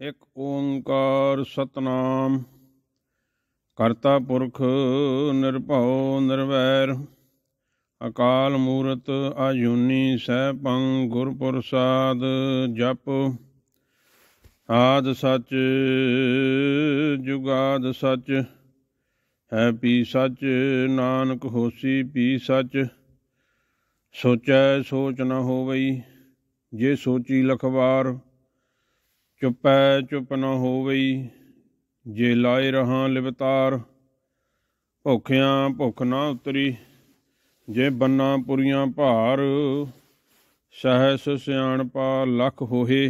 ਇਕ ਓੰਕਾਰ ਸਤਨਾਮ ਕਰਤਾ ਪੁਰਖ ਨਿਰਭਉ ਨਿਰਵੈਰ ਅਕਾਲ ਮੂਰਤ ਅਜੂਨੀ ਸਹਿਪੰ ਗੁਰ ਪ੍ਰਸਾਦ ਜਪ ਆਦ ਸਚ ਜੁਗਾਦ ਸਚ ਹੈ ਪੀ ਸਚ ਨਾਨਕ ਹੋਸੀ ਪੀ ਸਚ ਸੋਚੈ ਸੋਚ ਨ ਹੋਵਈ ਜੇ ਸੋਚੀ ਲਖਵਾਰ ਚੁਪੈ ਚੁਪ ਨ ਹੋਵਈ ਜੇ ਲਾਇ ਰਹਾ ਲਿਵਤਾਰ ਭੁੱਖਿਆਂ ਭੁੱਖ ਨਾ ਉਤਰੀ ਜੇ ਬੰਨਾ ਪੁਰੀਆਂ ਭਾਰ ਸਹਸ ਪਾ ਲਖ ਹੋਹੇ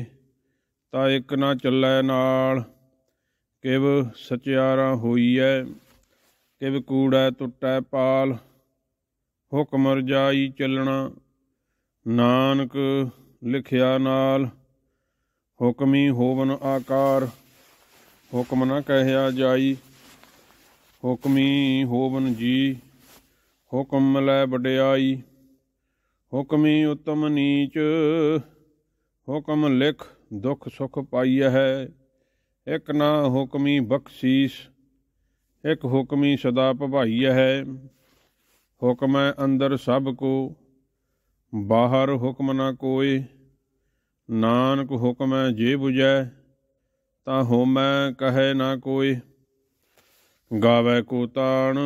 ਤਾਂ ਇੱਕ ਨਾ ਚੱਲੈ ਨਾਲ ਕਿਵ ਸਚਿਆਰਾ ਹੋਈਐ ਕਿਵ ਕੂੜੈ ਟੁੱਟੈ ਪਾਲ ਹੁਕਮ ਰਜਾਈ ਚੱਲਣਾ ਨਾਨਕ ਲਿਖਿਆ ਨਾਲ ਹੁਕਮੀ ਹੋਵਨ ਆਕਾਰ ਹੁਕਮ ਨਾ ਕਹਿਆ ਜਾਈ ਹੁਕਮੀ ਹੋਵਨ ਜੀ ਹੁਕਮ ਲੈ ਵਡਿਆਈ ਹੁਕਮੀ ਉਤਮ ਨੀਚ ਹੁਕਮ ਲਿਖ ਦੁਖ ਸੁਖ ਪਾਈਐ ਹੈ ਇਕ ਨਾ ਹੁਕਮੀ ਬਖਸ਼ੀਸ ਇਕ ਹੁਕਮੀ ਸਦਾ ਭਵਾਈਐ ਹੈ ਹੈ ਅੰਦਰ ਸਭ ਕੋ ਬਾਹਰ ਹੁਕਮ ਨਾ ਕੋਏ ਨਾਨਕ ਹੁਕਮੈ ਜੇ 부ਜੈ ਤਾਂ ਹੋਮੈ ਕਹੈ ਨਾ ਕੋਈ ਗਾਵੇ ਕੋ ਤਾਣ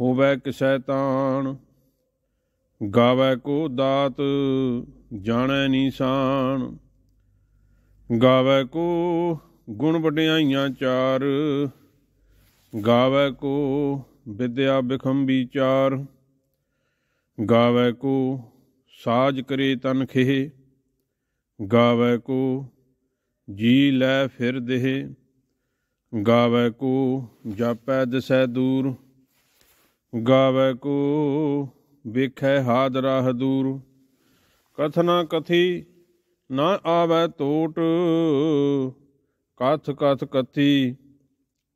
ਹੋਵੇ ਕਿਸੈ ਤਾਣ ਗਾਵੇ ਕੋ ਦਾਤ ਜਾਣੈ ਨੀਸਾਨ ਗਾਵੇ ਕੋ ਗੁਣ ਵਡਿਆਈਆਂ ਚਾਰ ਗਾਵੇ ਕੋ ਵਿਦਿਆ ਬਖੰਬੀ ਚਾਰ ਗਾਵੇ ਕੋ ਸਾਜ ਕਰੇ ਤਨ ਖੇ ਗਾਵੇ ਕੋ ਜੀ ਲੈ ਫਿਰ ਦੇਹ ਗਾਵੇ ਕੋ ਜਾਪੈ ਦਸੈ ਦੂਰ ਗਾਵੇ ਕੋ ਵੇਖੈ ਹਾਦਰਾ ਹਦੂਰ ਕਥਨਾ ਕਥੀ ਨਾ ਆਵੈ ਟੋਟ ਕਥ ਕਥ ਕਥੀ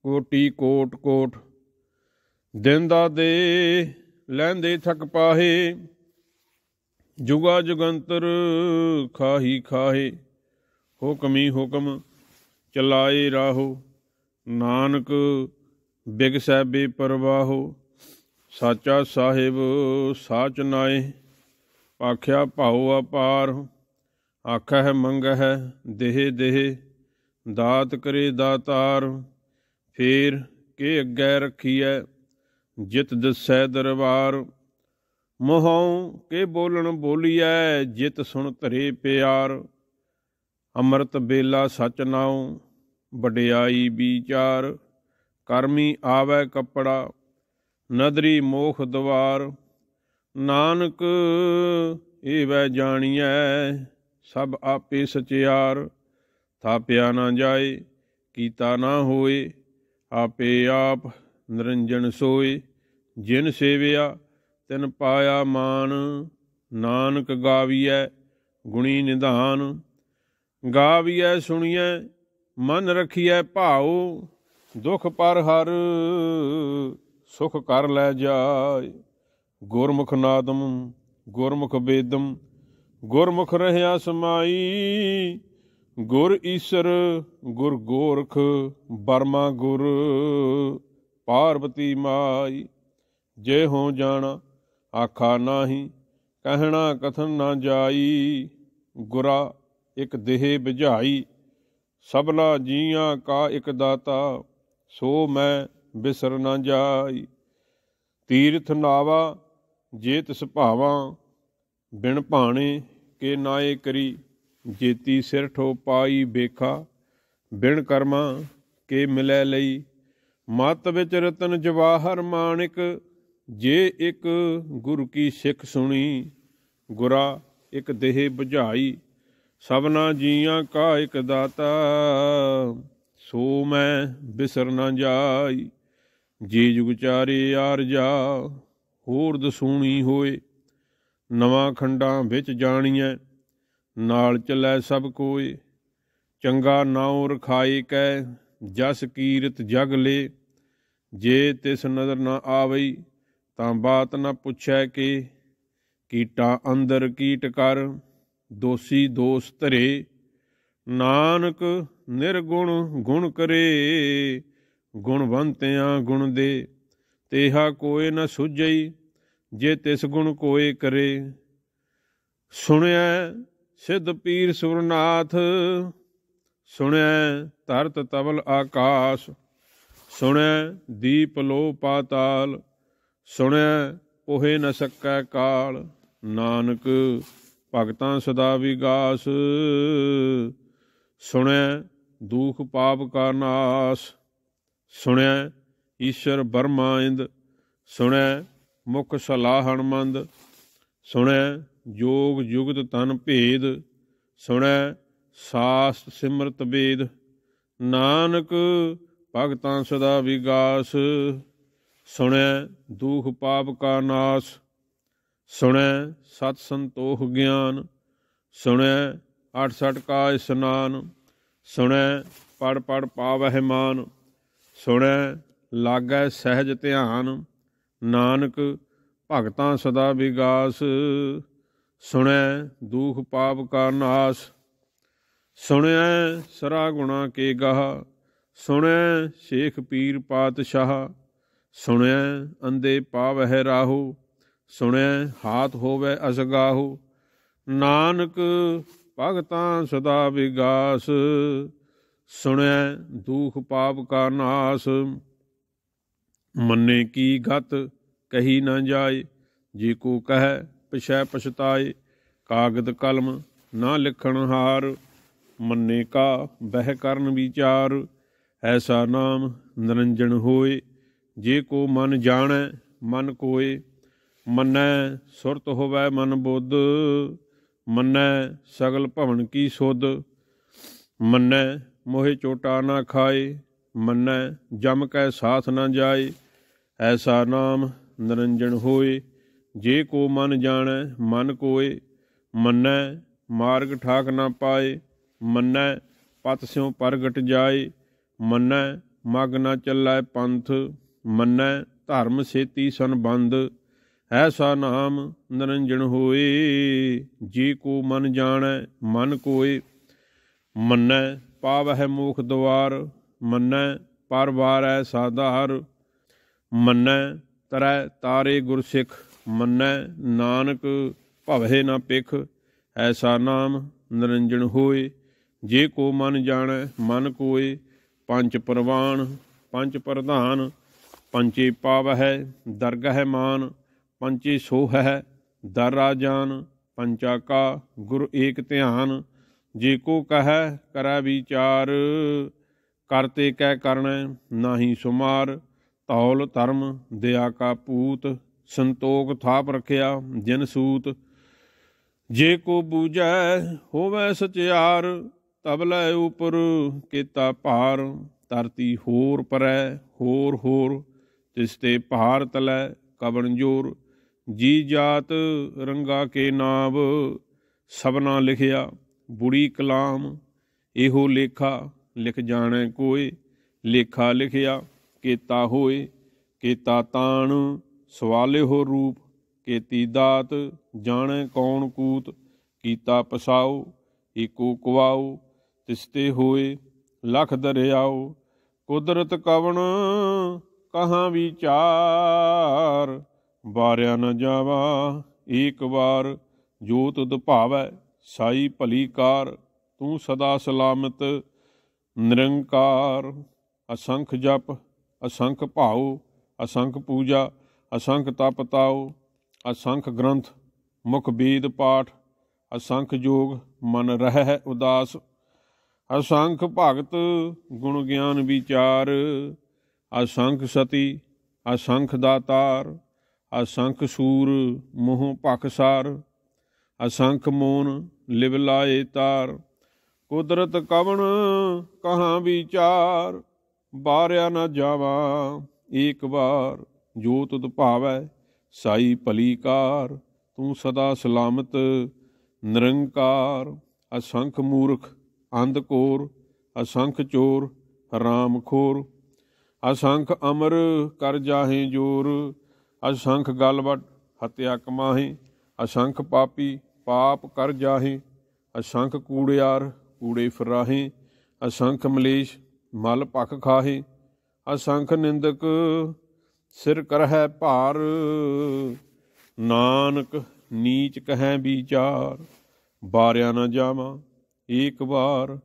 ਕੋਟੀ ਕੋਟ ਕੋਟ ਦਿਨ ਦਾ ਦੇ ਲੈਂਦੇ ਥਕ ਪਾਹੇ ਜੁਗਾ ਜੁਗੰਤਰ ਖਾਹੀ ਖਾਹੇ ਹੁਕਮੀ ਹੁਕਮ ਚਲਾਏ ਰਾਹੋ ਨਾਨਕ ਬਿਗ ਸਹਿਬੇ ਪਰਵਾਹੋ ਸਾਚਾ ਸਾਹਿਬ ਸਾਚ ਨਾਏ ਆਖਿਆ ਭਾਉ ਅਪਾਰ ਆਖਾ ਹੈ ਮੰਗ ਹੈ ਦੇਹ ਦੇਹ ਦਾਤ ਕਰੇ ਦਾਤਾਰ ਫੇਰ ਕੇ ਅੱਗੇ ਰੱਖੀਐ ਜਿਤ ਦਸੈ ਦਰਬਾਰ ਮੋਹਉ ਕੇ ਬੋਲਣ ਬੋਲੀਐ ਜਿਤ ਸੁਣ ਧਰੇ ਪਿਆਰ ਅੰਮ੍ਰਿਤ ਬੇਲਾ ਸਚ ਨਾਉ ਵਡਿਆਈ ਵਿਚਾਰ ਕਰਮੀ ਆਵੈ ਕਪੜਾ ਨਦਰੀ ਮੋਖ ਦਵਾਰ ਨਾਨਕ ਏਵੈ ਜਾਣੀਐ ਸਭ ਆਪੇ ਸਚਿਆਰ ਥਾਪਿਆ ਨਾ ਜਾਏ ਕੀਤਾ ਨਾ ਹੋਏ ਆਪੇ ਆਪ ਨਿਰੰਜਨ ਸੋਏ ਜਿਨ ਸੇਵਿਆ ਤਿਨ ਪਾਇਆ ਮਾਨ ਨਾਨਕ ਗਾਵੀਐ ਗੁਣੀ ਨਿਧਾਨ ਗਾਵੀਐ ਸੁਣੀਐ ਮਨ ਰਖੀਐ ਭਾਉ ਦੁਖ ਪਰ ਹਰ ਸੁਖ ਕਰ ਲੈ ਜਾਏ ਗੁਰਮੁਖ ਨਾਦਮ ਗੁਰਮੁਖ ਬੇਦਮ ਗੁਰਮੁਖ ਰਹਿਆ ਸਮਾਈ ਗੁਰ ਈਸ਼ਰ ਗੁਰ ਗੋਰਖ ਬਰਮਾ ਗੁਰ ਪਾਰਵਤੀ ਮਾਈ ਜੇ ਹੋ ਜਾਣਾ ਆਖਾ ਨਾਹੀ ਕਹਿਣਾ ਕਥਨ ਨਾ ਜਾਈ ਗੁਰਾ ਇੱਕ ਦੇਹ ਬੁਝਾਈ ਸਭਨਾ ਜੀਆਂ ਕਾ ਇੱਕ ਦਾਤਾ ਸੋ ਮੈਂ ਬਿਸਰ ਨਾ ਜਾਈ ਤੀਰਥ ਨਾਵਾ ਜੇ ਤਿਸ ਭਾਵਾਂ ਬਿਨ ਭਾਣੇ ਕੇ ਨਾਏ ਕਰੀ ਜੇਤੀ ਸਿਰ ਠੋ ਪਾਈ ਬੇਖਾ ਬਿਨ ਕਰਮਾ ਕੇ ਮਿਲੇ ਲਈ ਮਤ ਵਿੱਚ ਰਤਨ ਜਵਾਹਰ ਮਾਨਿਕ ਜੇ ਇੱਕ ਗੁਰ ਕੀ ਸਿੱਖ ਸੁਣੀ ਗੁਰਾ ਇੱਕ ਦੇਹ ਬੁਝਾਈ ਸਭਨਾ ਜੀਆਂ ਕਾ ਇੱਕ ਦਾਤਾ ਸੋ ਮੈਂ ਬਿਸਰ ਨਾ ਜਾਈ ਜੀ ਜੁਗ ਚਾਰੇ ਯਾਰ ਜਾ ਹੋਰ ਦਸੂਣੀ ਹੋਏ ਨਵਾਂ ਖੰਡਾਂ ਵਿੱਚ ਜਾਣੀਐ ਨਾਲ ਚੱਲੈ ਸਭ ਕੋਏ ਚੰਗਾ ਨਾਉ ਰਖਾਏ ਕੈ ਜਸ ਕੀਰਤ ਜਗ ਲੇ ਜੇ ਤਿਸ ਨਦਰ ਨਾ ਆਵਈ ਤਾਂ ਬਾਤ ਨਾ ਪੁੱਛੈ ਕਿ ਕੀਟਾ ਅੰਦਰ ਕੀਟ ਕਰ ਦੋਸੀ ਦੋਸ ਧਰੇ ਨਾਨਕ ਨਿਰਗੁਣ ਗੁਣ ਕਰੇ ਗੁਣਵੰਤਿਆਂ ਗੁਣ ਦੇ ਤੇਹਾ ਕੋਏ ਨ ਸੁਝਈ ਜੇ ਤਿਸ ਗੁਣ ਕੋਏ ਕਰੇ ਸੁਣਿਆ ਸਿੱਧ ਪੀਰ ਸੁਰਨਾਥ ਸੁਣਿਆ ਧਰਤ ਤਵਲ ਆਕਾਸ਼ ਸੁਣਿਆ ਦੀਪ ਲੋ ਪਾਤਾਲ ਸੁਣਿਆ ਪੋਹੇ ਨ ਸਕੈ ਕਾਲ ਨਾਨਕ ਭਗਤਾਂ ਸਦਾ ਵਿਗਾਸ ਸੁਣਿਆ ਦੁਖ ਪਾਪ ਕਾ ਨਾਸ ਸੁਣਿਆ ਈਸ਼ਰ ਬਰਮਾ ਇੰਦ ਸੁਣਿਆ ਮੁਖ ਸਲਾਹਣ ਮੰਦ ਸੁਣਿਆ ਜੋਗ ਜੁਗਤ ਤਨ ਭੇਦ ਸੁਣੈ ਸਾਸ ਸਿਮਰਤ ਵੇਦ ਨਾਨਕ ਭਗਤਾਂ ਸਦਾ ਵਿਗਾਸ ਸੁਣੈ ਦੂਖ ਪਾਪ ਕਾ ਨਾਸ ਸੁਣੈ ਸਤ ਸੰਤੋਖ ਗਿਆਨ ਸੁਣੈ 68 ਕਾ ਇਸਨਾਨ ਸੁਣੈ ਪੜ ਪੜ ਪਾਵਹਿ ਮਾਨ ਸੁਣੈ ਲਾਗੈ ਸਹਿਜ ਧਿਆਨ ਨਾਨਕ ਭਗਤਾਂ ਸਦਾ ਵਿਗਾਸ ਸੁਣੈ ਦੂਖ ਪਾਪ ਕਾ ਨਾਸ ਸੁਣੈ ਸਰਾ ਗੁਣਾ ਕੇ ਗਾਹ ਸੁਣੈ ਸ਼ੇਖ ਪੀਰ ਪਾਤਸ਼ਾਹ ਸੁਣਿਆ ਅੰਦੇ ਪਾਵਹਿ ਰਾਹੂ ਸੁਣਿਆ ਹਾਥ ਹੋਵੇ ਅਸਗਾਹੂ ਨਾਨਕ ਭਗਤਾਂ ਸਦਾ ਵਿਗਾਸ ਸੁਣਿਆ ਦੁਖ ਪਾਪ ਕਾ ਨਾਸ ਮੰਨੇ ਕੀ ਗਤ ਕਹੀ ਨਾ ਜਾਏ ਜੀ ਕੋ ਕਹੈ ਪਛੈ ਪਛਤਾਏ ਕਾਗਦ ਕਲਮ ਨਾ ਲਿਖਣ ਹਾਰ ਮੰਨੇ ਕਾ ਬਹਿ ਕਰਨ ਵਿਚਾਰ ਐਸਾ ਨਾਮ ਨਿਰੰਜਨ ਹੋਏ ਜੇ ਕੋ ਮਨ ਜਾਣੈ ਮਨ ਕੋਏ ਮੰਨੈ ਸੁਰਤ ਹੋਵੈ ਮਨ ਬੁੱਧ ਮੰਨੈ ਸਗਲ ਭਵਨ ਕੀ ਸੁਧ ਮੰਨੈ ਮੋਹਿ ਚੋਟਾ ਨਾ ਖਾਏ ਮੰਨੈ ਜਮ ਕੈ ਸਾਥ ਨਾ ਜਾਏ ਐਸਾ ਨਾਮ ਨਿਰੰਜਨ ਹੋਏ ਜੇ ਕੋ ਮਨ ਜਾਣੈ ਮਨ ਕੋਏ ਮੰਨੈ ਮਾਰਗ ਠਾਕ ਨਾ ਪਾਏ ਮੰਨੈ ਪਤ ਸਿਉ ਪ੍ਰਗਟ ਜਾਏ ਮੰਨੈ ਮਗ ਨਾ ਚੱਲੈ ਪੰਥ ਮੰਨੈ ਧਰਮ ਸੇਤੀ ਸੰਬੰਧ ਐਸਾ ਨਾਮ ਨਿਰੰਜਨ ਹੋਏ ਜੀ ਕੋ ਮਨ ਜਾਣੈ ਮਨ ਕੋਏ ਮੰਨੈ ਪਾਵਹਿ ਮੂਖ ਦਵਾਰ ਮੰਨੈ ਪਰਵਾਰੈ ਸਾਧਾਰ ਮੰਨੈ ਤਰੈ ਤਾਰੇ ਗੁਰ ਮੰਨੈ ਨਾਨਕ ਭਵਹਿ ਨਾ ਪਿਖ ਐਸਾ ਨਾਮ ਨਿਰੰਜਨ ਹੋਏ ਜੇ ਕੋ ਮਨ ਜਾਣੈ ਮਨ ਕੋਏ ਪੰਜ ਪ੍ਰਵਾਨ ਪੰਜ ਪ੍ਰਧਾਨ ਪੰਚੇ ਪਾਵ ਹੈ ਦਰਗਹ ਮਾਨ ਪੰਚੇ ਸੋਹ ਹੈ ਦਰ ਰਾਜਾਨ ਪੰਚਾ ਕਾ ਗੁਰ ਏਕ ਧਿਆਨ ਜੇ ਕੋ ਕਹੈ ਕਰੈ ਵਿਚਾਰ ਕਰਤੇ ਕਹਿ ਕਰਨ ਨਾਹੀ ਸੁਮਾਰ ਤੌਲ ਧਰਮ ਦਇਆ ਕਾ ਪੂਤ ਸੰਤੋਖ ਥਾਪ ਰਖਿਆ ਜਿਨ ਸੂਤ ਜੇ ਕੋ ਬੂਝੈ ਹੋਵੇ ਸਚਿਆਰ ਤਬ ਲੈ ਉਪਰ ਕੀਤਾ ਭਾਰ ਧਰਤੀ ਹੋਰ ਪਰੈ ਹੋਰ ਹੋਰ ਤਿਸ ਤੇ ਭਾਰ ਤਲੈ ਕਵਣ ਜੋਰ ਜੀ ਜਾਤ ਰੰਗਾ ਕੇ ਨਾਮ ਸਭਨਾ ਲਿਖਿਆ ਬੁੜੀ ਕਲਾਮ ਇਹੋ ਲੇਖਾ ਲਿਖ ਜਾਣੈ ਕੋਏ ਲੇਖਾ ਲਿਖਿਆ ਕੀਤਾ ਹੋਏ ਕੀਤਾ ਤਾਣ ਸਵਾਲੇ ਹੋ ਰੂਪ ਕੀਤੀ ਦਾਤ ਜਾਣੈ ਕੌਣ ਕੂਤ ਕੀਤਾ ਪਸਾਉ ਏਕੋ ਕਵਾਉ ਤਿਸਤੇ ਹੋਏ ਲਖ ਦਰਿਆਉ ਕੁਦਰਤ ਕਵਣ ਕਹਾਂ ਵਿਚਾਰ ਬਾਰਿਆ ਨ ਜਾਵਾ ਏਕ ਵਾਰ ਜੋਤ ਦਭਾਵੈ ਸਾਈ ਭਲੀ ਕਾਰ ਤੂੰ ਸਦਾ ਸਲਾਮਤ ਨਿਰੰਕਾਰ ਅਸੰਖ ਜਪ ਅਸੰਖ ਭਾਉ ਅਸੰਖ ਪੂਜਾ ਅਸੰਖ ਤਪ ਤਾਉ ਅਸੰਖ ਗ੍ਰੰਥ ਮੁਖ ਬੀਦ ਪਾਠ ਅਸੰਖ ਜੋਗ ਮਨ ਰਹਿ ਉਦਾਸ ਅਸੰਖ ਭਗਤ ਗੁਣ ਗਿਆਨ ਵਿਚਾਰ ਅਸੰਖ ਸਤੀ ਅਸੰਖ ਦਾਤਾਰ ਅਸੰਖ ਸੂਰ ਮੋਹ ਭਖਸਾਰ ਅਸੰਖ ਮੋਨ ਲਿਵ ਲਾਏ ਤਾਰ ਕੁਦਰਤ ਕਵਣ ਕਹਾ ਵਿਚਾਰ ਬਾਰਿਆ ਨਾ ਜਾਵਾ ਏਕ ਵਾਰ ਜੋ ਤੁਧ ਭਾਵੈ ਸਾਈ ਭਲੀਕਾਰ ਤੂੰ ਸਦਾ ਸਲਾਮਤ ਨਿਰੰਕਾਰ ਅਸੰਖ ਮੂਰਖ ਅੰਧਕੋਰ ਅਸੰਖ ਚੋਰ ਰਾਮਖੋਰ ਅਸੰਖ ਅਮਰ ਕਰ ਜਾਹੇ ਜੋਰ ਅਸੰਖ ਗਲਵਟ ਹਤਿਆ ਕਮਾਹੇ ਅਸੰਖ ਪਾਪੀ ਪਾਪ ਕਰ ਜਾਹੇ ਅਸੰਖ ਕੂੜਿਆਰ ਕੂੜੇ ਫਰਾਹੇ ਅਸੰਖ ਮਲੇਸ਼ ਮਲ ਪਖ ਖਾਹੇ ਅਸੰਖ ਨਿੰਦਕ ਸਿਰ ਕਰਹਿ ਭਾਰ ਨਾਨਕ ਨੀਚ ਕਹੈ ਵਿਚਾਰ ਬਾਰਿਆ ਨਾ ਜਾਵਾਂ ਏਕ ਵਾਰ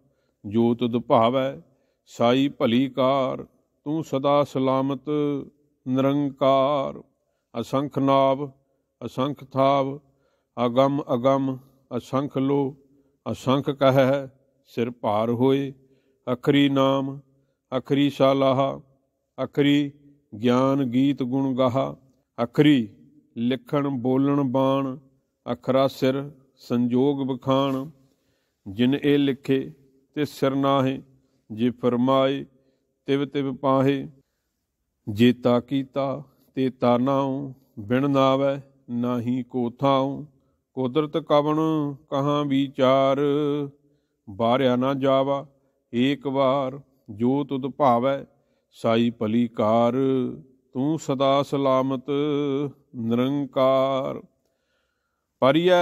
ਜੋਤ ਦੁਭਾਵੈ ਸਾਈ ਭਲੀ ਕਾਰ ਤੂੰ ਸਦਾ ਸਲਾਮਤ ਨਿਰੰਕਾਰ ਅਸੰਖ ਨਾਵ ਅਸੰਖ ਥਾਵ ਅਗੰਮ ਅਗੰਮ ਅਸੰਖ ਲੋ ਅਸੰਖ ਕਹਿ ਸਿਰ ਭਾਰ ਹੋਏ ਅਖਰੀ ਨਾਮ ਅਖਰੀ ਸਾਲਾਹ ਅਖਰੀ ਗਿਆਨ ਗੀਤ ਗੁਣ ਗਾਹਾ ਅਖਰੀ ਲਿਖਣ ਬੋਲਣ ਬਾਣ ਅਖਰਾ ਸਿਰ ਸੰਜੋਗ ਬਖਾਣ ਜਿਨ ਇਹ ਲਿਖੇ ਤੇ ਸਿਰ ਨਾਹੇ ਜੇ ਫਰਮਾਏ ਤਿਵ ਤਿਵ ਪਾਹੇ ਜੇਤਾ ਕੀਤਾ ਤੇ ਤਾਨਾਉ ਬਿਨ ਨਾਵੇ ਨਾਹੀ ਕੋਥਾਉ ਕੁਦਰਤ ਕਵਣ ਕਹਾ ਵਿਚਾਰ ਬਾਰਿਆ ਨਾ ਜਾਵਾ ਏਕ ਵਾਰ ਜੋ ਤੁਧ ਭਾਵੈ ਸਾਈ ਭਲੀ ਕਾਰ ਤੂੰ ਸਦਾ ਸਲਾਮਤ ਨਿਰੰਕਾਰ ਪਰਿਐ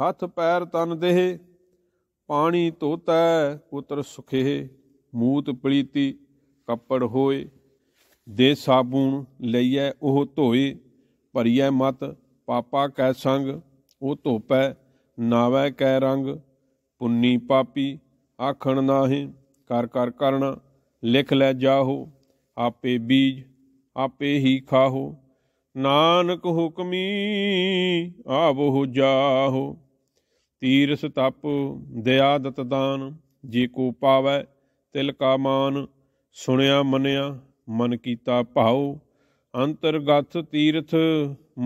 ਹੱਥ ਪੈਰ ਤਨ ਦੇਹ ਪਾਣੀ ਤੋਤੈ ਉਤਰ ਸੁਖੇ ਮੂਤ ਪਲੀਤੀ ਕੱਪੜ ਹੋਏ ਦੇ ਸਾਬੂਨ ਲਈਐ ਉਹ ਧੋਏ ਭਰੀਐ ਮਤ ਪਾਪਾ ਕੈ ਸੰਗ ਉਹ ਧੋਪੈ ਨਾਵੈ ਕੈ ਰੰਗ ਪੁੰਨੀ ਪਾਪੀ ਆਖਣ ਨਾਹੀਂ ਕਰ ਕਰ ਕਰਨ ਲਿਖ ਲੈ ਜਾਹੋ ਆਪੇ ਬੀਜ ਆਪੇ ਹੀ ਖਾਹੋ ਨਾਨਕ ਹੁਕਮੀ ਆਵੋ ਜਾਹੋ ਤੀਰਸ ਤਪ ਦਇਆ ਦਾਨ ਜੀ ਕੋ ਪਾਵੈ ਤਿਲ ਕਾ ਮਾਨ ਸੁਣਿਆ ਮੰਨਿਆ ਮਨ ਕੀਤਾ ਭਾਉ ਅੰਤਰਗਤ ਤੀਰਥ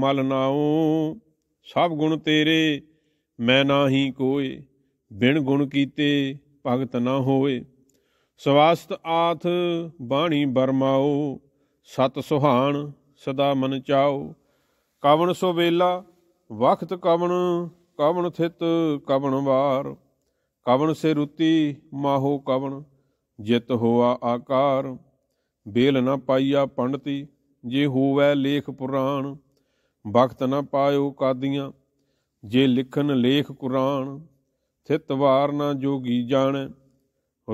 ਮਲ ਨਾਉ ਸਭ ਗੁਣ ਤੇਰੇ ਮੈਂ ਨਾਹੀ ਕੋਏ ਬਿਨ ਗੁਣ ਕੀਤੇ ਭਗਤ ਨਾ ਹੋਏ ਸਵਾਸਤ ਆਥ ਬਾਣੀ ਬਰਮਾਉ ਸਤ ਸੁਹਾਣ ਸਦਾ ਮਨ ਚਾਉ ਕਵਣ ਸੋ ਵੇਲਾ ਵਖਤ ਕਵਣ ਕਵਣ ਥਿਤ ਕਵਣ ਵਾਰ ਕਵਣ ਸੇ ਰੁਤੀ ਮਾਹੋ ਕਵਣ ਜਿਤ ਹੋਆ ਆਕਾਰ ਬੇਲ ਨਾ ਪਾਈਆ ਪੰਡਤੀ ਜੇ ਹੋਵੈ ਲੇਖ ਪੁਰਾਣ ਵਕਤ ਨਾ ਪਾਇਓ ਕਾਦੀਆਂ ਜੇ ਲਿਖਨ ਲੇਖ ਕੁਰਾਨ ਥਿਤ ਵਾਰ ਨਾ ਜੋਗੀ ਜਾਣੈ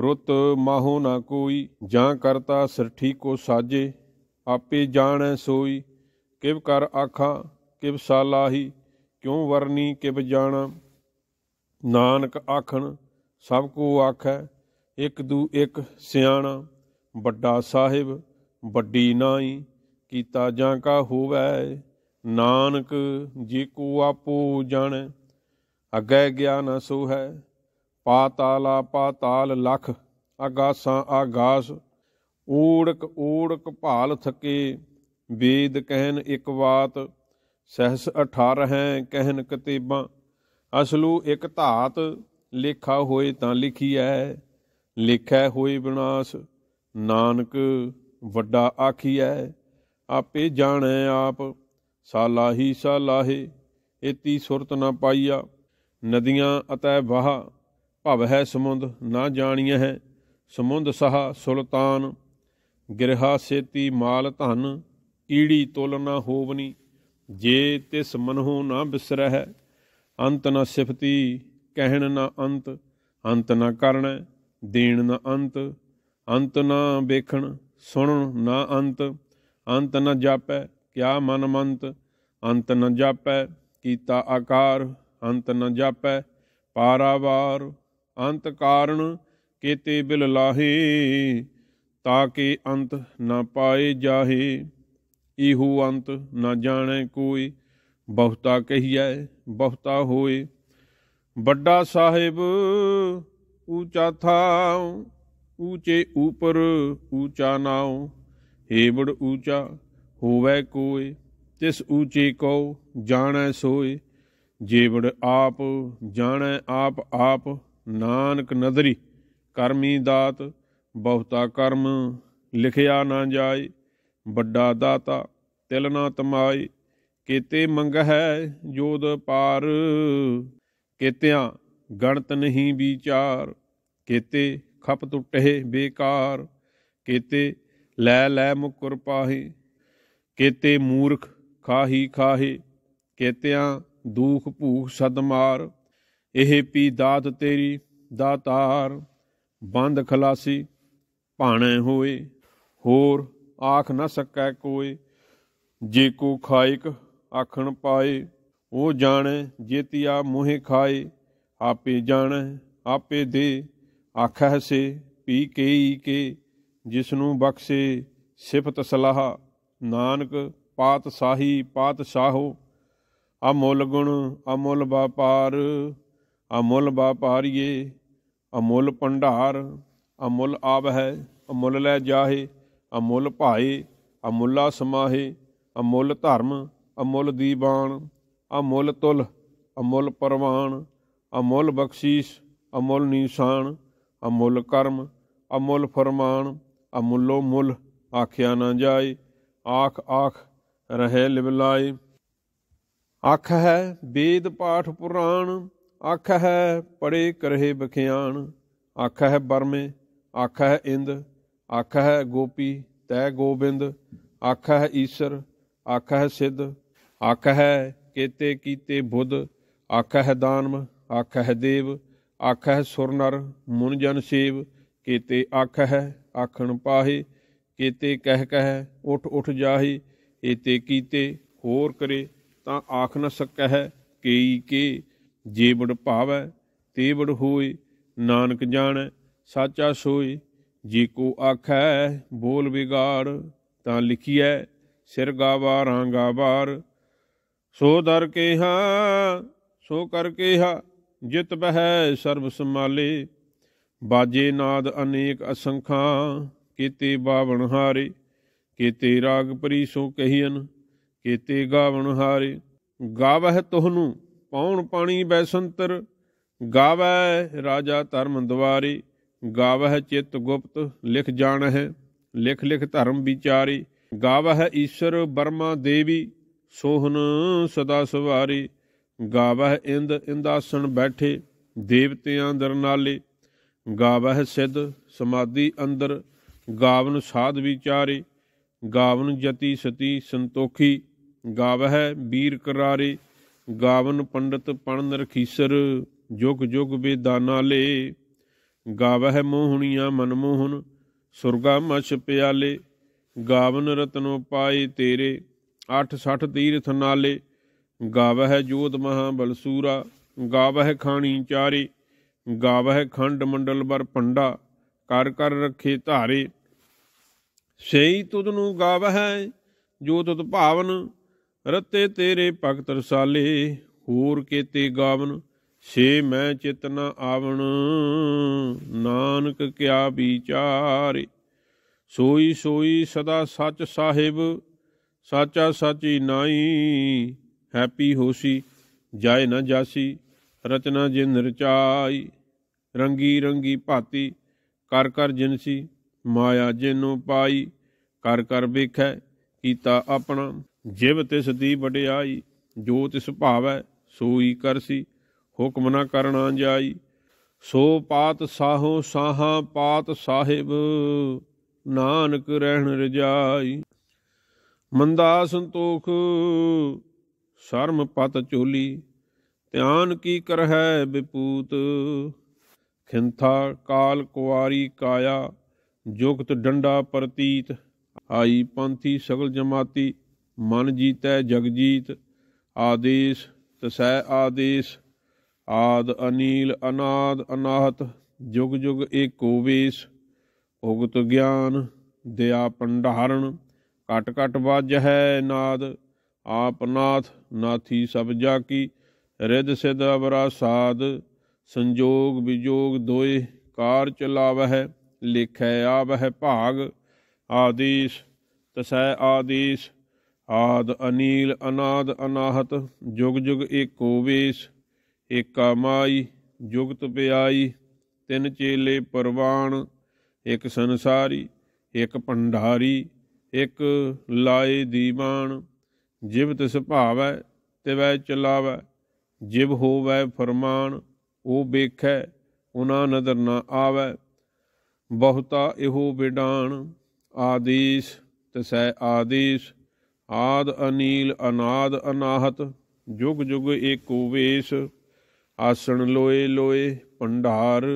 ਰੁੱਤ ਮਾਹੋ ਨਾ ਕੋਈ ਜਾਂ ਕਰਤਾ ਸਰਠੀ ਕੋ ਸਾਜੇ ਆਪੇ ਜਾਣੈ ਸੋਈ ਕਿਵ ਕਰ ਆਖਾ ਕਿਵ ਸਾਲਾਹੀ ਕਿਉ ਵਰਨੀ ਕਿਵ ਜਾਣਾ ਨਾਨਕ ਆਖਣ ਸਭ ਕੋ ਆਖੈ ਇੱਕ ਦੂ ਇੱਕ ਸਿਆਣਾ ਵੱਡਾ ਸਾਹਿਬ ਵੱਡੀ ਨਾਈ ਕੀਤਾ ਜਾਂ ਕਾ ਹੋਵੇ ਨਾਨਕ ਜੇ ਕੋ ਆਪੋ ਜਾਣ ਅਗੈ ਗਿਆਨ ਸੋ ਹੈ ਪਾਤਾਲਾ ਪਾਤਾਲ ਲਖ ਆਗਾਸਾਂ ਆਗਾਸ ਊੜਕ ਊੜਕ ਭਾਲ ਥਕੇ ਵੇਦ ਕਹਿਨ ਇੱਕ ਬਾਤ ਸਹਿਸ 18 ਹੈ ਕਹਿਨ ਕਤੇਬਾਂ ਅਸਲੂ ਇੱਕ ਧਾਤ ਲੇਖਾ ਹੋਏ ਤਾਂ ਲਿਖੀ ਐ ਲਿਖੈ ਹੋਈ ਬਿਨਾਸ ਨਾਨਕ ਵੱਡਾ ਆਖੀਐ ਆਪੇ ਜਾਣੈ ਆਪ ਸਾਲਾਹੀ ਸਾਲਾਹੇ ਇਤੀ ਸੁਰਤ ਨਾ ਪਾਈਆ ਨਦੀਆਂ ਅਤੈ ਵਾਹ ਭਵ ਹੈ ਸਮੁੰਦ ਨਾ ਜਾਣੀਐ ਹੈ ਸਮੁੰਦ ਸਹਾ ਸੁਲਤਾਨ ਗਿਰਹਾ ਸੇਤੀ ਮਾਲ ਧਨ ਈੜੀ ਤੁਲ ਨਾ ਹੋਵਨੀ ਜੇ ਤਿਸ ਮਨਹੁ ਨਾ ਬਿਸਰਹਿ ਅੰਤ ਨਾ ਸਿਫਤੀ ਕਹਿਣ ਨਾ ਅੰਤ ਅੰਤ ਨਾ ਕਰਣੈ ਦੇਣ ਨਾ ਅੰਤ ਅੰਤ ਨਾ ਵੇਖਣ ਸੁਣਨ ਨਾ ਅੰਤ ਅੰਤ ਨਾ ਜਾਪੈ ਕਿਆ ਮਨ ਮੰਤ ਅੰਤ ਨਾ ਜਾਪੈ ਕੀਤਾ ਆਕਾਰ ਅੰਤ ਨਾ ਜਾਪੈ ਪਾਰਾਵਾਰ ਅੰਤ ਕਾਰਣ ਕੀਤੇ ਬਿਲ ਲਾਹੇ ਤਾਂ ਕਿ ਅੰਤ ਨਾ ਪਾਏ ਜਾਹੇ ਇਹੋ ਅੰਤ ਨਾ ਜਾਣੈ ਕੋਈ ਬਹੁਤਾ ਕਹੀਐ ਬਹੁਤਾ ਹੋਏ ਵੱਡਾ ਸਾਹਿਬ ਊਚਾ ਥਾਉ ਊਚੇ ਉਪਰ ਊਚਾ ਨਾਉ ਬੜ ਊਚਾ ਹੋਵੇ ਕੋਏ ਤਿਸ ਊਚੇ ਕੋ ਜਾਣੈ ਸੋਏ ਜੇਵੜ ਆਪ ਜਾਣੈ ਆਪ ਆਪ ਨਾਨਕ ਨਦਰੀ ਕਰਮੀ ਦਾਤ ਬਹੁਤਾ ਕਰਮ ਲਿਖਿਆ ਨਾ ਜਾਏ ਵੱਡਾ ਦਾਤਾ ਤਿਲ ਨਾ ਤਮਾਏ ਕੀਤੇ ਮੰਗਹਿ ਜੋਦ ਪਾਰ ਕੀਤਿਆਂ ਗਣਤ ਨਹੀਂ ਵਿਚਾਰ ਕੇਤੇ ਖਪ ਟੁੱਟੇ ਬੇਕਾਰ ਕੇਤੇ ਲੈ ਲੈ ਮੁਕਰ ਪਾਹੀ ਕੇਤੇ ਮੂਰਖ ਖਾਹੀ ਖਾਹੇ ਕੇਤਿਆਂ ਦੂਖ ਭੂਖ ਸਦਮਾਰ ਇਹ ਪੀ ਦਾਤ ਤੇਰੀ ਦਾਤਾਰ ਬੰਦ ਖਲਾਸੀ ਭਾਣੇ ਹੋਏ ਹੋਰ ਆਖ ਨਾ ਸਕੈ ਕੋਈ ਜੇ ਕੋ ਖਾਇਕ ਆਖਣ ਪਾਏ ਉਹ ਜਾਣੈ ਜੇਤਿਆ ਮੋਹਿ ਖਾਏ ਆਪੇ ਜਾਣੈ ਆਪੇ ਦੇ ਆਖਹਿ ਸੇ ਪੀ ਕੇਈ ਕੇ ਜਿਸ ਨੂੰ ਬਖਸ਼ੇ ਸਿਫਤ ਸਲਾਹ ਨਾਨਕ ਪਾਤ ਸਾਹੀ ਪਾਤ ਸਾਹੋ ਅਮੁੱਲ ਗੁਣ ਅਮੁੱਲ ਵਪਾਰ ਅਮੁੱਲ ਵਪਾਰੀਏ ਅਮੁੱਲ ਭੰਡਾਰ ਅਮੁੱਲ ਆਵ ਹੈ ਅਮੁੱਲ ਲੈ ਜਾਹੇ ਅਮੁੱਲ ਭਾਏ ਅਮੁੱਲਾ ਸਮਾਹੇ ਅਮੁੱਲ ਧਰਮ ਅਮੁੱਲ ਦੀਬਾਨ ਅਮੁੱਲ ਤੁਲ ਅਮੁੱਲ ਪਰਵਾਨ ਅਮੁੱਲ ਬਖਸ਼ੀਸ਼ ਅਮੁੱਲ ਨਿਸ਼ਾਨ ਅਮੁੱਲ ਕਰਮ ਅਮੁੱਲ ਫਰਮਾਨ ਅਮੁੱਲੋ ਮੁੱਲ ਆਖਿਆ ਨਾ ਜਾਏ ਆਖ ਆਖ ਰਹੇ ਲਿਵਲਾਏ ਅੱਖ ਹੈ ਵੇਦ ਪਾਠ ਪੁਰਾਣ ਅੱਖ ਹੈ ਪੜੇ ਕਰਹੇ ਬਖਿਆਣ ਅੱਖ ਹੈ ਬਰਮੇ ਅੱਖ ਹੈ ਇੰਦ ਅੱਖ ਹੈ ਗੋਪੀ ਤੈ ਗੋਬਿੰਦ ਅੱਖ ਹੈ ਈਸ਼ਰ ਅੱਖ ਹੈ ਸਿੱਧ ਅੱਖ ਹੈ ਕੇਤੇ ਕੀਤੇ ਬੁੱਧ ਅੱਖ ਹੈ ਦਾਨਮ ਅੱਖ ਹੈ ਦੇਵ ਆਖੈ ਸੁਰ ਨਰ ਮੁਨ ਜਨ ਸੇਵ ਕੀਤੇ ਆਖੈ ਆਖਣ ਪਾਹੇ ਕੀਤੇ ਕਹਿ ਕਹਿ ਉਠ ਉਠ ਜਾਹੀ ਏਤੇ ਕੀਤੇ ਹੋਰ ਕਰੇ ਤਾਂ ਆਖ ਨ ਸਕਹਿ ਕੀ ਕੇ ਜੀਵੜ ਭਾਵੈ ਤੇਵੜ ਹੋਈ ਨਾਨਕ ਜਾਣੈ ਸਾਚਾ ਸੋਈ ਜੀ ਕੋ ਆਖੈ ਬੋਲ ਵਿਗਾੜ ਤਾਂ ਲਿਖੀਐ ਸਿਰ ਗਾਵਾਰਾਂ ਗਾਵਾਰ ਸੋ ਦਰ ਕੇਹਾ ਸੋ ਕਰ ਕੇਹਾ ਜਿਤ ਬਹਿ ਸਰਬ ਸਮਾਲੇ ਬਾਜੇ ਨਾਦ ਅਨੇਕ ਅਸੰਖਾਂ ਕੀਤੇ ਬਾਵਣ ਹਾਰੇ ਕੀਤੇ ਰਾਗ ਪਰੀ ਸੋ ਕਹੀਨ ਕੀਤੇ ਗਾਵਣ ਹਾਰੇ ਗਾਵਹਿ ਤੋਹਨੂੰ ਪੌਣ ਪਾਣੀ ਬੈਸੰਤਰ ਗਾਵੈ ਰਾਜਾ ਧਰਮ ਦੁਆਰੇ ਗਾਵਹਿ ਚਿਤ ਗੁਪਤ ਲਿਖ ਜਾਣਹਿ ਲਿਖ ਲਿਖ ਧਰਮ ਵਿਚਾਰੀ ਗਾਵਹਿ ਈਸ਼ਰ ਬਰਮਾ ਦੇਵੀ ਸੋਹਨ ਸਦਾ ਸਵਾਰੀ ਗਾਵਹਿ ਇੰਦ ਇੰਦਾਸਣ ਬੈਠੇ ਦੇਵਤਿਆਂ ਦਰਨਾਲੇ ਗਾਵਹਿ ਸਿੱਧ ਸਮਾਧੀ ਅੰਦਰ ਗਾਵਨ ਸਾਧ ਵਿਚਾਰੇ ਗਾਵਨ ਜਤੀ ਸਤੀ ਸੰਤੋਖੀ ਗਾਵਹਿ ਵੀਰ ਕਰਾਰੇ ਗਾਵਨ ਪੰਡਤ ਪਣ ਨਰਖੀਸਰ ਜੁਗ ਜੁਗ ਬੇਦਾਨਾ ਲੇ ਗਾਵਹਿ ਮੋਹਣੀਆਂ ਮਨਮੋਹਨ ਸੁਰਗਾ ਮਛ ਪਿਆਲੇ ਗਾਵਨ ਰਤਨੋ ਪਾਏ ਤੇਰੇ 860 ਤੀਰਥ ਨਾਲੇ ਗਾਵਹਿ ਜੋਤ ਮਹਾ ਬਲਸੂਰਾ ਗਾਵਹਿ ਖਾਣੀ ਚਾਰੇ ਗਾਵਹਿ ਖੰਡ ਮੰਡਲ ਬਰ ਪੰਡਾ ਕਰ ਕਰ ਰਖੇ ਧਾਰੇ ਸਹੀ ਤੁਧ ਨੂੰ ਗਾਵਹਿ ਜੋਤ ਤੁਧ ਭਾਵਨ ਰਤੇ ਤੇਰੇ ਭਗਤ ਰਸਾਲੇ ਹੋਰ ਕੀਤੇ ਗਾਵਨ ਸੇ ਮੈਂ ਚਿਤ ਨ ਆਵਣ ਨਾਨਕ ਕਿਆ ਵਿਚਾਰੇ ਸੋਈ ਸੋਈ ਸਦਾ ਸੱਚ ਸਾਹਿਬ ਸਾਚਾ ਸਾਚੀ ਨਾਈ ਹੈਪੀ ਹੋਸੀ ਜਾਏ ਨਾ ਜਾਸੀ ਰਚਨਾ ਜੇ ਨਿਰਚਾਈ ਰੰਗੀ ਰੰਗੀ ਭਾਤੀ ਕਰ ਕਰ ਜਿਨਸੀ ਮਾਇਆ ਜਿਨੋ ਪਾਈ ਕਰ ਕਰ ਵੇਖੈ ਕੀਤਾ ਆਪਣਾ ਜਿਵ ਤਿਸ ਦੀ ਵਡਿਆਈ ਜੋ ਤਿਸ ਭਾਵੈ ਸੋਈ ਕਰਸੀ ਹੁਕਮ ਨਾ ਕਰਨਾ ਜਾਈ ਸੋ ਪਾਤ ਸਾਹੋ ਸਾਹਾ ਪਾਤ ਸਾਹਿਬ ਨਾਨਕ ਰਹਿਣ ਰਜਾਈ ਮੰਦਾ ਸੰਤੋਖ ਸ਼ਰਮ ਪਤ ਚੋਲੀ ਧਿਆਨ ਕੀ ਕਰਹਿ ਵਿਪੂਤ ਖਿੰਥਾ ਕਾਲ ਕੁਵਾਰੀ ਕਾਇਆ ਜੁਗਤ ਡੰਡਾ ਪ੍ਰਤੀਤ ਆਈ ਪੰਥੀ ਸਗਲ ਜਮਾਤੀ ਮਨ ਜੀਤੈ ਜਗ ਜੀਤ ਆਦੇਸ਼ ਤਸੈ ਆਦੇਸ਼ ਆਦ ਅਨੀਲ ਅਨਾਦ ਅਨਾਹਤ ਜੁਗ ਜੁਗ ਏਕੋ ਵੇਸ ਉਗਤ ਗਿਆਨ ਦਿਆ ਪੰਡਾਰਣ ਕਟ ਕਟ ਵਾਜ ਹੈ ਨਾਦ ਆਪ ਨਾਥ ਨਾਥੀ ਸਭ ਜਾ ਕੀ ਰਿਦ ਸਿਧ ਅਵਰਾ ਸਾਧ ਸੰਜੋਗ ਵਿਜੋਗ ਦੋਏ ਕਾਰ ਚਲਾਵਹਿ ਲਿਖੈ ਆਵਹਿ ਭਾਗ ਆਦੀਸ਼ ਤਸੈ ਆਦੀਸ਼ ਆਦ ਅਨੀਲ ਅਨਾਦ ਅਨਾਹਤ ਜੁਗ ਜੁਗ ਏਕੋ ਵੇਸ ਏਕਾ ਮਾਈ ਜੁਗਤ ਪਿਆਈ ਤਿੰਨ ਚੇਲੇ ਪਰਵਾਣ ਇੱਕ ਸੰਸਾਰੀ ਇੱਕ ਭੰਡਾਰੀ ਇੱਕ ਲਾਏ ਦੀਵਾਨ ਜਿਵ ਤਿਸ ਭਾਵੈ ਵੈ ਚਲਾਵੈ ਜਿਵ ਹੋਵੈ ਫਰਮਾਨ ਉਹ ਵੇਖੈ ਉਹਨਾਂ ਨਦਰ ਨਾ ਆਵੈ ਬਹੁਤਾ ਇਹੋ ਵਿਡਾਣ ਆਦੀਸ਼ ਤਸੈ ਆਦੀਸ਼ ਆਦ ਅਨੀਲ ਅਨਾਦ ਅਨਾਹਤ ਜੁਗ ਜੁਗ ਏਕੋ ਵੇਸ਼ ਆਸਣ ਲੋਏ ਲੋਏ ਭੰਡਾਰ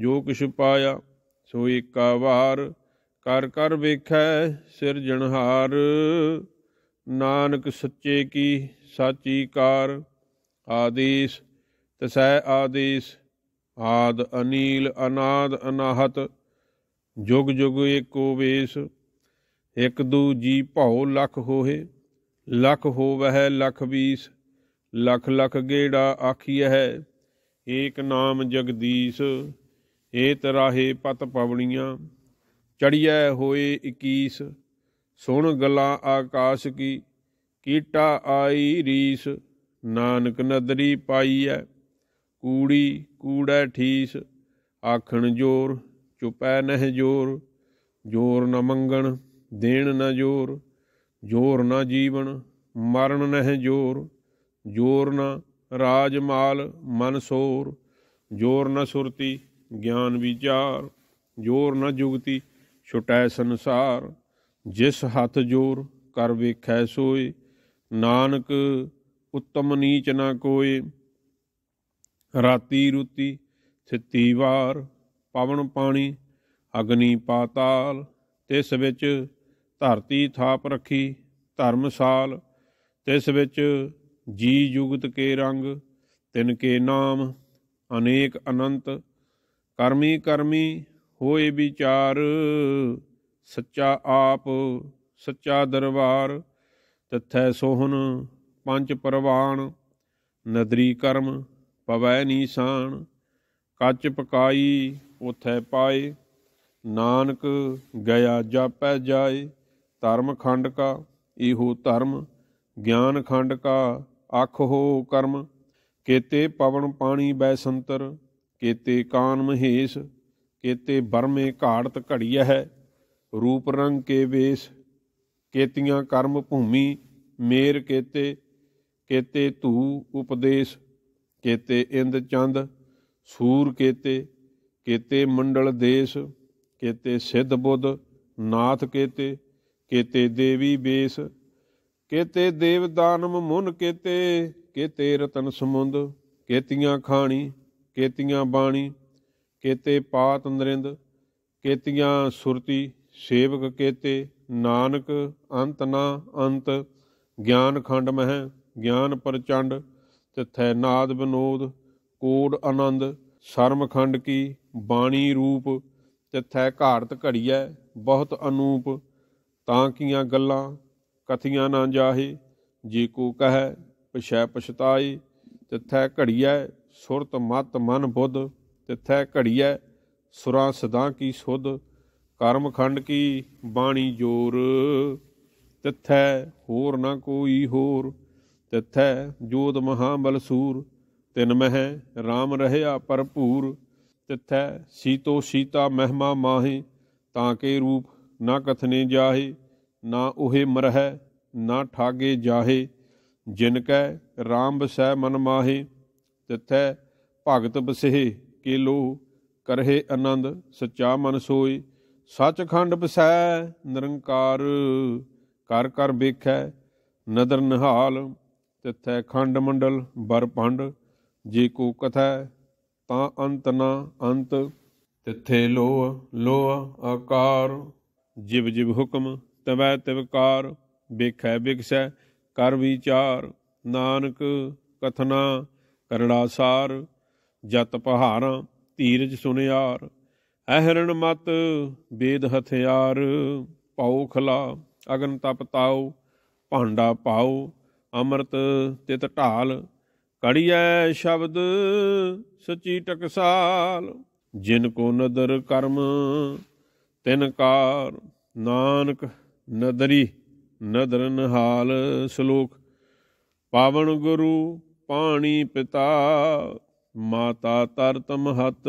ਜੋ ਕਿਛ ਪਾਇਆ ਸੋ ਏਕਾ ਵਾਰ ਕਰ ਕਰ ਵੇਖੈ ਸਿਰਜਣਹਾਰ ਨਾਨਕ ਸੱਚੇ ਕੀ ਸਾਚੀ ਕਾਰ ਆਦੇਸ਼ ਤਸੈ ਆਦੇਸ਼ ਆਦ ਅਨੀਲ ਅਨਾਦ ਅਨਾਹਤ ਜੁਗ ਜੁਗ ਏਕੋ ਵੇਸ ਇਕ ਦੂ ਜੀ ਭਉ ਲਖ ਹੋਏ ਲਖ ਹੋਵਹਿ ਲਖ ਵੀਸ ਲਖ ਲਖ ਗੇੜਾ ਆਖੀਐ ਹੈ ਏਕ ਨਾਮ ਜਗਦੀਸ਼ ਏਤ ਰਾਹੇ ਪਤ ਪਵਣੀਆਂ ਚੜੀਐ ਹੋਏ 21 ਸੁਣ ਗਲਾਂ ਆਕਾਸ਼ ਕੀ ਕੀਟਾ ਆਈ ਰੀਸ ਨਾਨਕ ਨਦਰੀ ਪਾਈਐ ਕੂੜੀ ਕੂੜੈ ਠੀਸ ਆਖਣ ਜੋਰ ਚੁਪੈ ਨਹਿ ਜੋਰ ਜੋਰ ਨ ਮੰਗਣ ਦੇਣ ਨ ਜੋਰ ਜੋਰ ਨ ਜੀਵਨ ਮਰਨ ਨਹਿ ਜੋਰ ਜੋਰ ਨ ਰਾਜ ਮਾਲ ਮਨ ਸੋਰ ਜੋਰ ਨ ਸੁਰਤੀ ਗਿਆਨ ਵਿਚਾਰ ਜੋਰ ਨ ਜੁਗਤੀ ਛੁਟੈ ਸੰਸਾਰ ਜਿਸ ਹੱਥ ਜੋਰ ਕਰ ਵੇਖੈ ਸੋਏ ਨਾਨਕ ਉੱਤਮ ਨੀਚ ਨਾ ਕੋਏ ਰਾਤੀ ਰੁਤੀ ਥਿਤੀ ਵਾਰ ਪਵਨ ਪਾਣੀ ਅਗਨੀ ਪਾਤਾਲ ਤਿਸ ਵਿੱਚ ਧਰਤੀ ਥਾਪ ਰੱਖੀ ਧਰਮਸਾਲ ਤਿਸ ਵਿੱਚ ਜੀ ਜੁਗਤ ਕੇ ਰੰਗ ਤਿਨ ਕੇ ਨਾਮ ਅਨੇਕ ਅਨੰਤ ਕਰਮੀ ਕਰਮੀ ਹੋਏ ਵਿਚਾਰ ਸੱਚਾ ਆਪ ਸੱਚਾ ਦਰਬਾਰ ਤਥੈ ਸੋਹਣ ਪੰਜ ਪਰਵਾਨ ਨਦਰੀ ਕਰਮ ਪਵੈ ਨੀਸਾਨ ਕੱਚ ਪਕਾਈ ਉਥੈ ਪਾਏ ਨਾਨਕ ਗਿਆ ਜਾਪੈ ਜਾਏ ਧਰਮ ਖੰਡ ਕਾ ਇਹੋ ਧਰਮ ਗਿਆਨ ਖੰਡ ਕਾ ਅਖ ਹੋ ਕਰਮ ਕੇਤੇ ਪਵਨ ਪਾਣੀ ਬੈ ਸੰਤਰ ਕੇਤੇ ਕਾਨ ਮਹੇਸ਼ ਕੇਤੇ ਬਰਮੇ ਘਾੜਤ ਘੜੀਐ ਹੈ ਰੂਪ ਰੰਗ ਕੇ ਵੇਸ ਕੇਤੀਆਂ ਕਰਮ ਭੂਮੀ ਮੇਰ ਕੇਤੇ ਕੇਤੇ ਧੂ ਉਪਦੇਸ਼ ਕੇਤੇ ਇੰਦ ਚੰਦ ਸੂਰ ਕੇਤੇ ਕੇਤੇ ਮੰਡਲ ਦੇਸ਼ ਕੇਤੇ ਸਿੱਧ ਬੁੱਧ ਨਾਥ ਕੇਤੇ ਕੇਤੇ ਦੇਵੀ ਬੇਸ ਕੇਤੇ ਦੇਵ ਦਾਨਮ ਮੁਨ ਕੇਤੇ ਕੇਤੇ ਰਤਨ ਸਮੁੰਦ ਕੇਤੀਆਂ ਖਾਣੀ ਕੇਤੀਆਂ ਬਾਣੀ ਕੇਤੇ ਪਾਤ ਨਰਿੰਦ ਕੇਤੀਆਂ ਸੁਰਤੀ ਸੇਵਕ ਕੇਤੇ ਨਾਨਕ ਅੰਤ ਨਾ ਅੰਤ ਗਿਆਨ ਖੰਡ ਮਹਿ ਗਿਆਨ ਪਰਚੰਡ ਤਿਥੈ ਨਾਦ ਬਨੋਦ ਕੋੜ ਆਨੰਦ ਸ਼ਰਮ ਖੰਡ ਕੀ ਬਾਣੀ ਰੂਪ ਤਿਥੈ ਘਾਰਤ ਘੜੀਐ ਬਹੁਤ ਅਨੂਪ ਤਾਂ ਕੀਆਂ ਗੱਲਾਂ ਕਥੀਆਂ ਨਾ ਜਾਹੇ ਜੇ ਕੋ ਕਹੈ ਪਛੈ ਪਛਤਾਈ ਤਿਥੈ ਘੜੀਐ ਸੁਰਤ ਮਤ ਮਨ ਬੁੱਧ ਤਿਥੈ ਘੜੀਐ ਸੁਰਾਂ ਸਦਾ ਕੀ ਸੁਧ ਕਰਮ ਖੰਡ ਕੀ ਬਾਣੀ ਜੋਰ ਤਿੱਥੈ ਹੋਰ ਨਾ ਕੋਈ ਹੋਰ ਤਿੱਥੈ ਜੋਤ ਮਹਾਬਲ ਸੂਰ ਤਿਨ ਮਹਿ RAM ਰਹਿਆ ਭਰਪੂਰ ਤਿੱਥੈ ਸੀਤੋ ਸੀਤਾ ਮਹਿਮਾ ਮਾਹੇ ਤਾਂ ਕੇ ਰੂਪ ਨਾ ਕਥਨੇ ਜਾਹੇ ਨਾ ਉਹੇ ਮਰਹਿ ਨਾ ਠਾਗੇ ਜਾਹੇ ਜਿਨ ਕੈ RAM ਬਸੈ ਮਨ ਮਾਹੇ ਤਿੱਥੈ ਭਗਤ ਬਸਹਿ ਕੇ ਲੋ ਕਰਹਿ ਆਨੰਦ ਸਚਾ ਮਨ ਸੋਈ ਸੱਚਖੰਡ ਬਸੈ ਨਿਰੰਕਾਰ ਕਰ ਕਰ ਵੇਖੈ ਨਦਰ ਨਿਹਾਲ ਤਿੱਥੈ ਖੰਡ ਮੰਡਲ ਬਰਪੰਡ ਜੇ ਕੋ ਕਥੈ ਤਾਂ ਅੰਤ ਨਾ ਅੰਤ ਤਿੱਥੇ ਲੋਹ ਲੋਹ ਆਕਾਰ ਜਿਵ ਜਿਵ ਹੁਕਮ ਤਵੈ ਤਿਵਕਾਰ ਵੇਖੈ ਵਿਖਸੈ ਕਰ ਵਿਚਾਰ ਨਾਨਕ ਕਥਨਾ ਕਰੜਾ ਸਾਰ ਜਤ ਪਹਾਰਾਂ ਧੀਰਜ ਸੁਨਿਆਰ ਅਹਰਣ ਮਤ ਬੇਦ ਹਥਿਆਰ ਪਾਉ ਖਲਾ ਅਗਨ ਤਪ ਤਾਉ ਭਾਂਡਾ ਪਾਉ ਅੰਮ੍ਰਿਤ ਤਿਤ ਢਾਲ ਕੜੀਐ ਸ਼ਬਦ ਸਚੀ ਟਕਸਾਲ ਜਿਨ ਕੋ ਨਦਰ ਕਰਮ ਤਿਨ ਕਾਰ ਨਾਨਕ ਨਦਰੀ ਨਦਰਨ ਹਾਲ ਸ਼ਲੋਕ ਪਾਵਨ ਗੁਰੂ ਪਾਣੀ ਪਿਤਾ ਮਾਤਾ ਤਰਤਮ ਹਤ